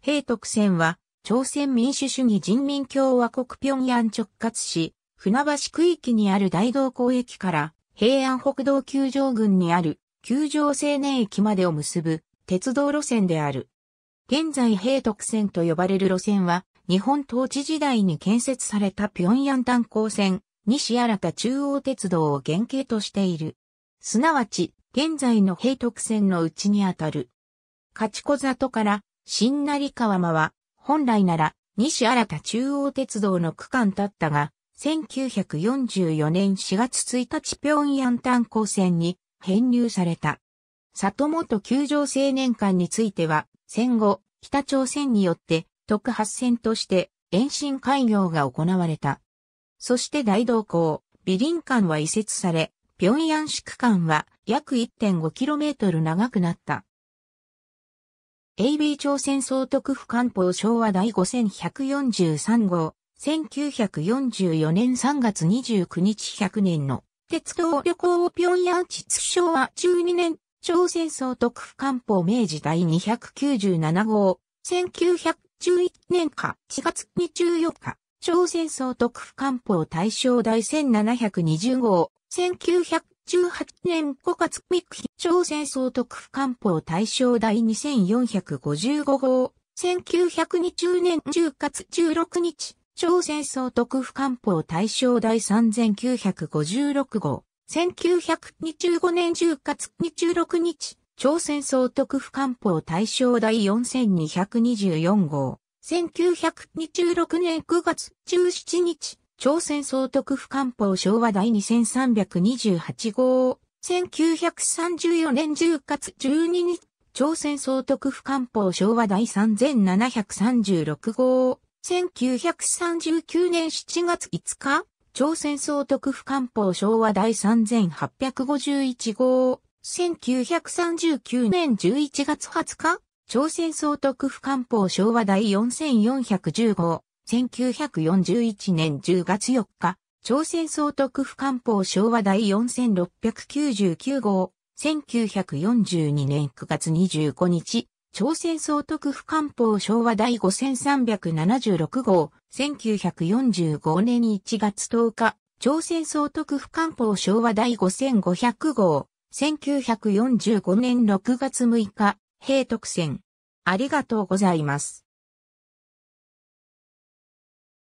平徳線は、朝鮮民主主義人民共和国平壌直轄市、船橋区域にある大道港駅から、平安北道球場郡にある、球場青年駅までを結ぶ、鉄道路線である。現在平徳線と呼ばれる路線は、日本統治時代に建設された平壌炭鉱線、西新田中央鉄道を原型としている。すなわち、現在の平徳線のうちにあたる。勝子里から新成川間は、本来なら、西新田中央鉄道の区間だったが、1944年4月1日平壌炭鉱線に編入された。里本球場青年館については、戦後、北朝鮮によって特発線として延伸開業が行われた。そして大道港、美林館は移設され、平壌市区間は約 1.5km 長くなった。AB 朝鮮総督府官報昭和第5143号、1944年3月29日100年の鉄道旅行を平壌秩昭和12年、朝鮮総督府官報明治第297号、1911年か4月24日、朝鮮総督府官報大正第1720号、1918年5月3日朝鮮総督府官報大正第2455号、1920年10月16日、朝鮮総督府官報大正第3956号、1925年10月26日、朝鮮総督府官報大正第4224号、1926年9月17日、朝鮮総督府官報昭和第2328号、1934年10月12日、朝鮮総督府官報昭和第3736号、1939年7月5日、朝鮮総督府官報昭和第3851号、1939年11月20日、朝鮮総督府官報昭和第4410号、1941年10月4日、朝鮮総督府官報昭和第4699号、1942年9月25日、朝鮮総督府官報昭和第5376号、1945年1月10日、朝鮮総督府官報昭和第5500号、1945年6月6日、平徳戦。ありがとうございます。